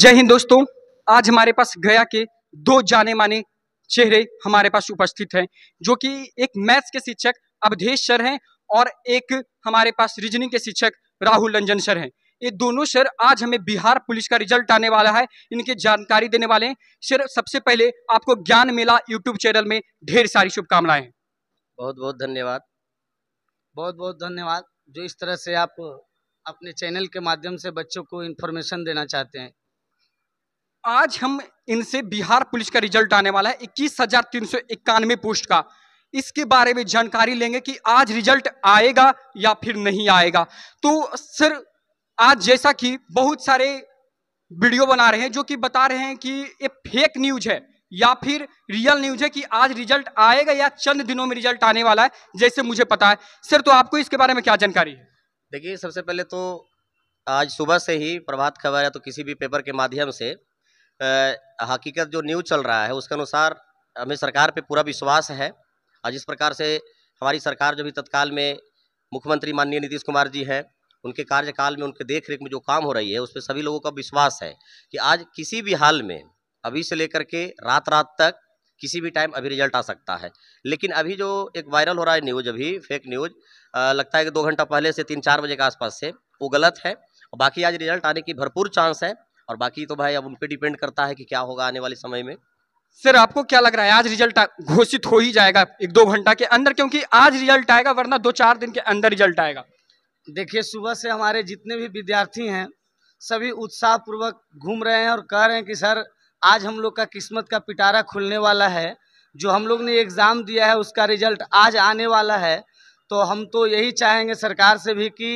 जय हिंद दोस्तों आज हमारे पास गया के दो जाने माने चेहरे हमारे पास उपस्थित हैं जो कि एक मैथ्स के शिक्षक अवधेश सर हैं और एक हमारे पास रीजनिंग के शिक्षक राहुल रंजन सर हैं ये दोनों सर आज हमें बिहार पुलिस का रिजल्ट आने वाला है इनके जानकारी देने वाले हैं सर सबसे पहले आपको ज्ञान मेला यूट्यूब चैनल में ढेर सारी शुभकामनाएं बहुत बहुत धन्यवाद बहुत बहुत धन्यवाद जो इस तरह से आप अपने चैनल के माध्यम से बच्चों को इन्फॉर्मेशन देना चाहते हैं आज हम इनसे बिहार पुलिस का रिजल्ट आने वाला है इक्कीस हजार तीन सौ इक्यानवे पोस्ट का इसके बारे में जानकारी लेंगे कि आज रिजल्ट आएगा या फिर नहीं आएगा तो सर आज जैसा कि बहुत सारे वीडियो बना रहे हैं जो कि बता रहे हैं कि ये फेक न्यूज है या फिर रियल न्यूज है कि आज रिजल्ट आएगा या चंद दिनों में रिजल्ट आने वाला है जैसे मुझे पता है सर तो आपको इसके बारे में क्या जानकारी है देखिए सबसे पहले तो आज सुबह से ही प्रभात खबर या तो किसी भी पेपर के माध्यम से हकीकत जो न्यूज़ चल रहा है उसके अनुसार हमें सरकार पे पूरा विश्वास है और जिस प्रकार से हमारी सरकार जो भी तत्काल में मुख्यमंत्री माननीय नीतीश कुमार जी हैं उनके कार्यकाल में उनके देख रेख में जो काम हो रही है उस पर सभी लोगों का विश्वास है कि आज किसी भी हाल में अभी से लेकर के रात रात तक किसी भी टाइम अभी रिजल्ट आ सकता है लेकिन अभी जो एक वायरल हो रहा है न्यूज अभी फेक न्यूज लगता है कि दो घंटा पहले से तीन चार बजे के आसपास से वो गलत है और बाकी आज रिजल्ट आने की भरपूर चांस है और बाकी तो भाई अब उन पर डिपेंड करता है कि क्या होगा आने वाले समय में सर आपको क्या लग रहा है आज रिजल्ट घोषित हो ही जाएगा एक दो घंटा के अंदर क्योंकि आज रिजल्ट आएगा वरना दो चार दिन के अंदर रिजल्ट आएगा देखिए सुबह से हमारे जितने भी विद्यार्थी हैं सभी उत्साहपूर्वक घूम रहे हैं और कह रहे हैं कि सर आज हम लोग का किस्मत का पिटारा खुलने वाला है जो हम लोग ने एग्ज़ाम दिया है उसका रिजल्ट आज आने वाला है तो हम तो यही चाहेंगे सरकार से भी कि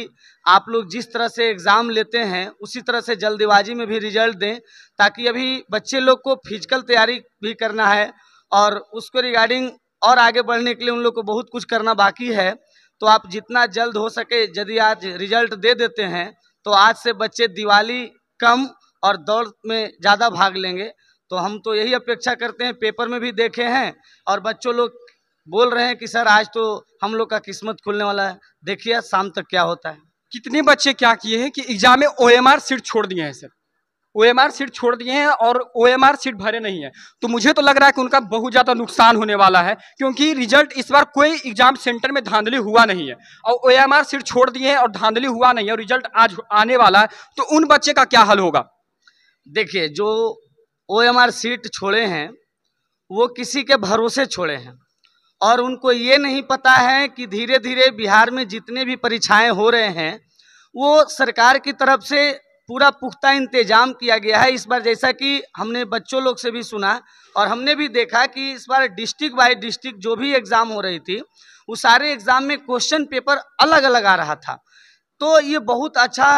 आप लोग जिस तरह से एग्ज़ाम लेते हैं उसी तरह से जल्दबाजी में भी रिजल्ट दें ताकि अभी बच्चे लोग को फिजिकल तैयारी भी करना है और उसको रिगार्डिंग और आगे बढ़ने के लिए उन लोग को बहुत कुछ करना बाकी है तो आप जितना जल्द हो सके यदि आज रिजल्ट दे देते हैं तो आज से बच्चे दिवाली कम और दौड़ में ज़्यादा भाग लेंगे तो हम तो यही अपेक्षा करते हैं पेपर में भी देखे हैं और बच्चों लोग बोल रहे हैं कि सर आज तो हम लोग का किस्मत खुलने वाला है देखिए शाम तक क्या होता है कितने बच्चे क्या किए हैं कि एग्जाम में ओ सीट छोड़ दिए हैं sir O M R seat छोड़ दिए हैं और ओ एम आर सीट भरे नहीं है तो मुझे तो लग रहा है कि उनका बहुत ज़्यादा नुकसान होने वाला है क्योंकि रिजल्ट इस बार कोई एग्जाम सेंटर में धांधली हुआ नहीं है और ओ एम आर सीट छोड़ दिए हैं और धांधली हुआ नहीं है और रिजल्ट आज आने वाला है तो उन बच्चे का क्या हल होगा देखिए जो ओ एम आर सीट छोड़े हैं वो किसी के भरोसे छोड़े हैं और उनको ये नहीं पता है कि धीरे धीरे बिहार में जितने भी परीक्षाएं हो रहे हैं वो सरकार की तरफ से पूरा पुख्ता इंतजाम किया गया है इस बार जैसा कि हमने बच्चों लोग से भी सुना और हमने भी देखा कि इस बार डिस्ट्रिक्ट बाय डिस्ट्रिक्ट जो भी एग्ज़ाम हो रही थी वो सारे एग्ज़ाम में क्वेश्चन पेपर अलग अलग आ रहा था तो ये बहुत अच्छा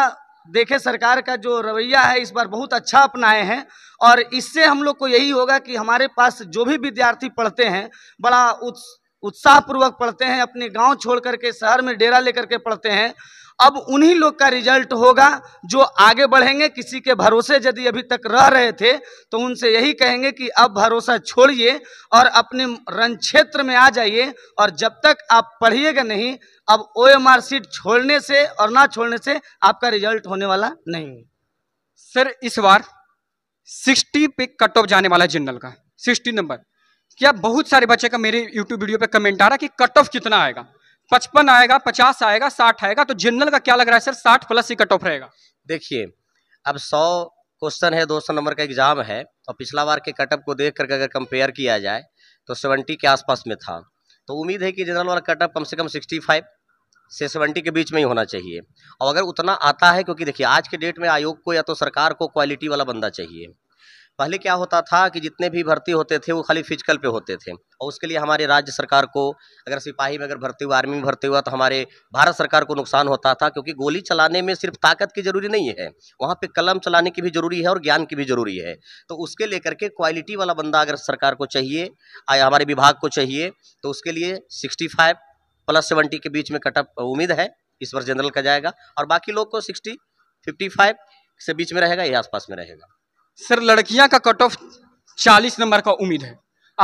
देखे सरकार का जो रवैया है इस बार बहुत अच्छा अपनाए हैं और इससे हम लोग को यही होगा कि हमारे पास जो भी विद्यार्थी पढ़ते हैं बड़ा उत्स उत्साहपूर्वक पढ़ते हैं अपने गांव छोड़ करके शहर में डेरा लेकर के पढ़ते हैं अब उन्हीं लोग का रिजल्ट होगा जो आगे बढ़ेंगे किसी के भरोसे यदि अभी तक रह रहे थे तो उनसे यही कहेंगे कि अब भरोसा छोड़िए और अपने रन क्षेत्र में आ जाइए और जब तक आप पढ़िएगा नहीं अब ओ एम आर सीट छोड़ने से और ना छोड़ने से आपका रिजल्ट होने वाला नहीं सर इस बार सिक्सटी पे कट ऑफ जाने वाला जनरल का सिक्सटी नंबर क्या बहुत सारे बच्चे का मेरे यूट्यूब वीडियो पे कमेंट आ रहा कि कट ऑफ कितना आएगा पचपन आएगा पचास आएगा साठ आएगा तो जनरल का क्या लग रहा है सर साठ प्लस ही कट ऑफ रहेगा देखिए अब सौ क्वेश्चन है दो सौ नंबर का एग्जाम है और तो पिछला बार के कटअप को देख करके अगर कंपेयर किया जाए तो सेवेंटी के आसपास में था तो उम्मीद है कि जनरल वाला कटअप कम से कम सिक्सटी फाइव से सेवेंटी के बीच में ही होना चाहिए और अगर उतना आता है क्योंकि देखिए आज के डेट में आयोग को या तो सरकार को क्वालिटी वाला बंदा चाहिए पहले क्या होता था कि जितने भी भर्ती होते थे वो खाली फिजिकल पे होते थे और उसके लिए हमारे राज्य सरकार को अगर सिपाही में अगर भर्ती हुआ आर्मी में भर्ती हुआ तो हमारे भारत सरकार को नुकसान होता था क्योंकि गोली चलाने में सिर्फ ताकत की जरूरी नहीं है वहाँ पे कलम चलाने की भी जरूरी है और ज्ञान की भी जरूरी है तो उसके लेकर के क्वालिटी वाला बंदा अगर सरकार को चाहिए हमारे विभाग को चाहिए तो उसके लिए सिक्सटी प्लस सेवेंटी के बीच में कटअप उम्मीद है इस बार जनरल का जाएगा और बाकी लोग को सिक्सटी फिफ्टी फाइव से बीच में रहेगा या आसपास में रहेगा सर लड़कियां का कट ऑफ चालीस नंबर का उम्मीद है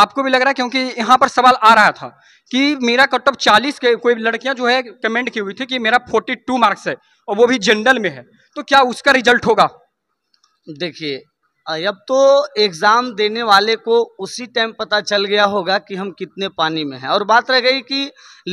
आपको भी लग रहा है क्योंकि यहाँ पर सवाल आ रहा था कि मेरा कट ऑफ चालीस के कोई लड़कियां जो है कमेंट की हुई थी कि मेरा फोर्टी टू मार्क्स है और वो भी जनरल में है तो क्या उसका रिजल्ट होगा देखिए अब तो एग्ज़ाम देने वाले को उसी टाइम पता चल गया होगा कि हम कितने पानी में हैं और बात रह गई कि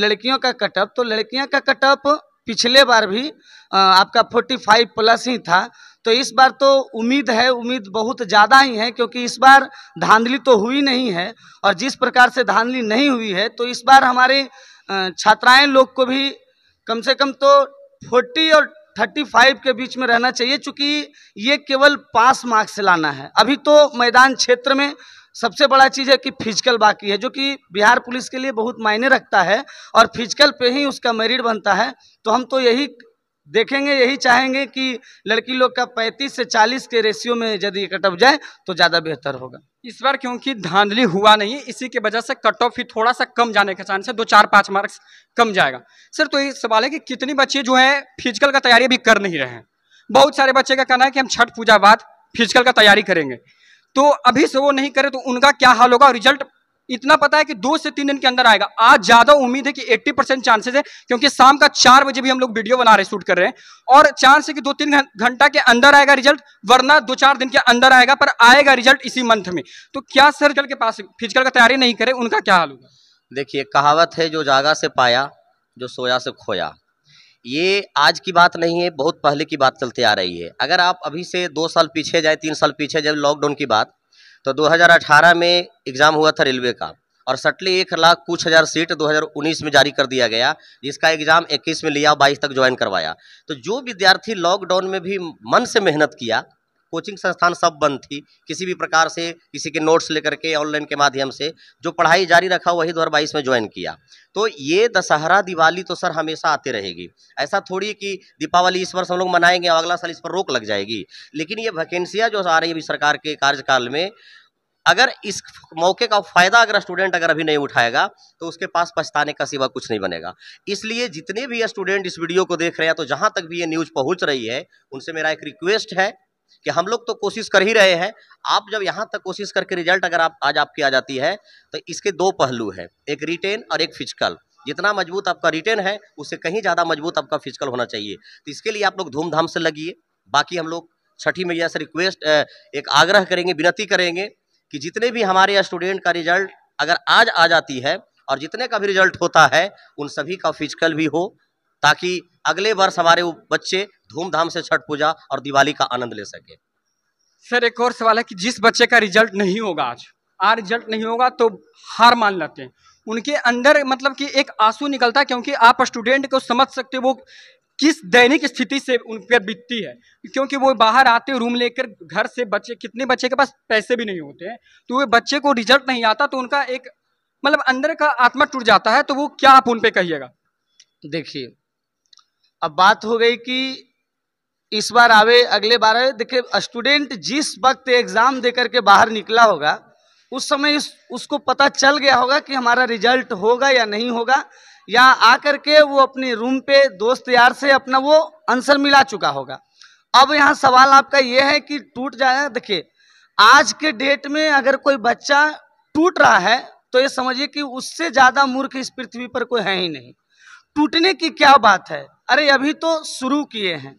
लड़कियों का कटअप तो लड़कियाँ का कटअप पिछले बार भी आपका 45 प्लस ही था तो इस बार तो उम्मीद है उम्मीद बहुत ज़्यादा ही है क्योंकि इस बार धांधली तो हुई नहीं है और जिस प्रकार से धांधली नहीं हुई है तो इस बार हमारे छात्राएं लोग को भी कम से कम तो 40 और 35 के बीच में रहना चाहिए चूँकि ये केवल पास मार्क्स लाना है अभी तो मैदान क्षेत्र में सबसे बड़ा चीज़ है कि फिजिकल बाकी है जो कि बिहार पुलिस के लिए बहुत मायने रखता है और फिजिकल पे ही उसका मेरिट बनता है तो हम तो यही देखेंगे यही चाहेंगे कि लड़की लोग का 35 से 40 के रेशियो में यदि कट ऑफ जाए तो ज़्यादा बेहतर होगा इस बार क्योंकि धांधली हुआ नहीं इसी के वजह से कट ऑफ ही थोड़ा सा कम जाने का चांस है दो चार पाँच मार्क्स कम जाएगा सर तो ये सवाल है कि कितनी बच्चे जो है फिजिकल का तैयारी अभी कर नहीं रहे हैं बहुत सारे बच्चे का कहना है कि हम छठ पूजा बाद फिजिकल का तैयारी करेंगे तो अभी से वो नहीं करे तो उनका क्या हाल होगा रिजल्ट इतना पता है कि दो से तीन दिन के अंदर आएगा आज ज्यादा उम्मीद है कि 80 परसेंट चांसेस है क्योंकि शाम का चार बजे भी हम लोग वीडियो बना रहे शूट कर रहे हैं और चांस है कि दो तीन घंटा के अंदर आएगा रिजल्ट वरना दो चार दिन के अंदर आएगा पर आएगा रिजल्ट इसी मंथ में तो क्या सर कल के पास फिजिकल का तैयारी नहीं करे उनका क्या हाल होगा देखिए कहावत है जो जागा से पाया जो सोया से खोया ये आज की बात नहीं है बहुत पहले की बात चलते आ रही है अगर आप अभी से दो साल पीछे जाए तीन साल पीछे जब लॉकडाउन की बात तो 2018 में एग्ज़ाम हुआ था रेलवे का और सटली एक लाख कुछ हज़ार सीट 2019 में जारी कर दिया गया जिसका एग्ज़ाम 21 में लिया 22 तक ज्वाइन करवाया तो जो विद्यार्थी लॉकडाउन में भी मन से मेहनत किया कोचिंग संस्थान सब बंद थी किसी भी प्रकार से किसी के नोट्स लेकर के ऑनलाइन के माध्यम से जो पढ़ाई जारी रखा वही दो में ज्वाइन किया तो ये दशहरा दिवाली तो सर हमेशा आते रहेगी ऐसा थोड़ी कि दीपावली इस वर्ष हम लोग मनाएंगे और अगला साल इस पर रोक लग जाएगी लेकिन ये वैकेंसियाँ जो आ रही है अभी सरकार के कार्यकाल में अगर इस मौके का फायदा अगर स्टूडेंट अगर अभी नहीं उठाएगा तो उसके पास पछताने का सिवा कुछ नहीं बनेगा इसलिए जितने भी स्टूडेंट इस वीडियो को देख रहे हैं तो जहां तक भी ये न्यूज पहुंच रही है उनसे मेरा एक रिक्वेस्ट है कि हम लोग तो कोशिश कर ही रहे हैं आप जब यहाँ तक कोशिश करके रिजल्ट अगर आप आज आपकी आ जाती है तो इसके दो पहलू हैं एक रिटेन और एक फिजिकल जितना मजबूत आपका रिटेन है उससे कहीं ज़्यादा मजबूत आपका फिजिकल होना चाहिए तो इसके लिए आप लोग धूमधाम से लगिए बाकी हम लोग छठी मैया से रिक्वेस्ट एक आग्रह करेंगे विनती करेंगे कि जितने भी हमारे स्टूडेंट का रिजल्ट अगर आज आ जाती है और जितने का भी रिजल्ट होता है उन सभी का फिजिकल भी हो ताकि अगले वर्ष हमारे बच्चे धूमधाम से छठ पूजा और दिवाली का आनंद ले सके सर एक और सवाल है कि जिस बच्चे का रिजल्ट नहीं होगा आज आज रिजल्ट नहीं होगा तो हार मान लेते हैं उनके अंदर मतलब कि एक आंसू निकलता है क्योंकि आप स्टूडेंट को समझ सकते हो वो किस दैनिक स्थिति से उन पर बीतती है क्योंकि वो बाहर आते रूम लेकर घर से बच्चे कितने बच्चे के पास पैसे भी नहीं होते हैं तो वे बच्चे को रिजल्ट नहीं आता तो उनका एक मतलब अंदर का आत्मा टूट जाता है तो वो क्या आप उन पर कहिएगा देखिए अब बात हो गई कि इस बार आवे अगले बार आवे देखिए स्टूडेंट जिस वक्त एग्ज़ाम दे करके बाहर निकला होगा उस समय इस उसको पता चल गया होगा कि हमारा रिजल्ट होगा या नहीं होगा या आकर के वो अपने रूम पे दोस्त यार से अपना वो आंसर मिला चुका होगा अब यहाँ सवाल आपका ये है कि टूट जाए देखिए आज के डेट में अगर कोई बच्चा टूट रहा है तो ये समझिए कि उससे ज़्यादा मूर्ख इस पृथ्वी पर कोई है ही नहीं टूटने की क्या बात है अरे अभी तो शुरू किए हैं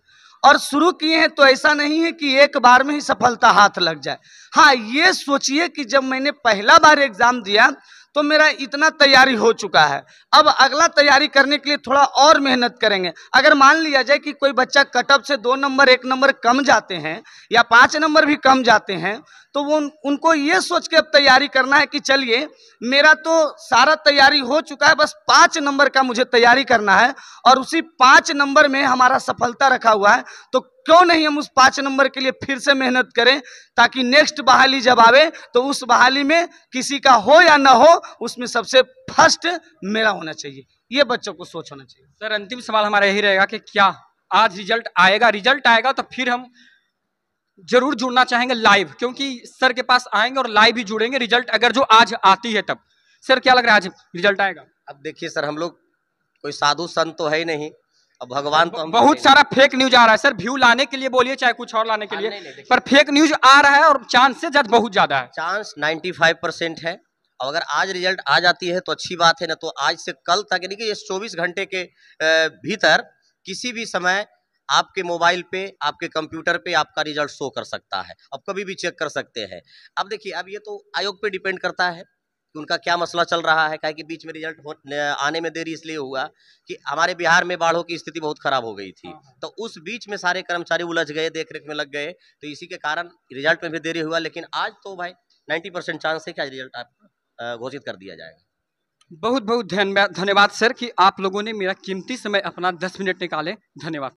और शुरू किए हैं तो ऐसा नहीं है कि एक बार में ही सफलता हाथ लग जाए हाँ ये सोचिए कि जब मैंने पहला बार एग्ज़ाम दिया तो मेरा इतना तैयारी हो चुका है अब अगला तैयारी करने के लिए थोड़ा और मेहनत करेंगे अगर मान लिया जाए कि कोई बच्चा कटअप से दो नंबर एक नंबर कम जाते हैं या पाँच नंबर भी कम जाते हैं तो वो उन, उनको ये सोच के अब तैयारी करना है कि चलिए मेरा तो सारा तैयारी हो चुका है बस पाँच नंबर का मुझे तैयारी करना है और उसी पाँच नंबर में हमारा सफलता रखा हुआ है तो क्यों नहीं हम उस पाँच नंबर के लिए फिर से मेहनत करें ताकि नेक्स्ट बहाली जब आवे तो उस बहाली में किसी का हो या ना हो उसमें सबसे फर्स्ट मेरा होना चाहिए ये बच्चों को सोच होना चाहिए सर अंतिम सवाल हमारा यही रहेगा कि क्या आज रिजल्ट आएगा रिजल्ट आएगा तो फिर हम जरूर जुड़ना चाहेंगे लाइव क्योंकि सर के पास आएंगे और लाइव ही जुड़ेंगे रिजल्ट अगर जो आज आती है तब सर क्या लग रहा है आज रिजल्ट आएगा अब देखिए सर हम लोग कोई साधु संत तो है ही नहीं अब भगवान तो बहुत सारा फेक न्यूज आ रहा है सर व्यू लाने के लिए बोलिए चाहे कुछ और लाने के हाँ, लिए नहीं, नहीं, पर फेक न्यूज आ रहा है और चांस जज बहुत ज्यादा है चांस 95 परसेंट है और अगर आज रिजल्ट आ जाती है तो अच्छी बात है ना तो आज से कल तक यानी कि ये चौबीस घंटे के भीतर किसी भी समय आपके मोबाइल पे आपके कंप्यूटर पे आपका रिजल्ट शो कर सकता है अब कभी भी चेक कर सकते हैं अब देखिए अब ये तो आयोग पे डिपेंड करता है कि उनका क्या मसला चल रहा है क्या कि बीच में रिजल्ट आने में देरी इसलिए हुआ कि हमारे बिहार में बाढ़ों की स्थिति बहुत खराब हो गई थी हाँ, हाँ। तो उस बीच में सारे कर्मचारी उलझ गए देखरेख में लग गए तो इसी के कारण रिजल्ट में भी देरी हुआ लेकिन आज तो भाई नाइन्टी परसेंट चांस है कि आज रिजल्ट आप घोषित कर दिया जाएगा बहुत बहुत धन्यवाद सर कि आप लोगों ने मेरा कीमती समय अपना दस मिनट निकाले धन्यवाद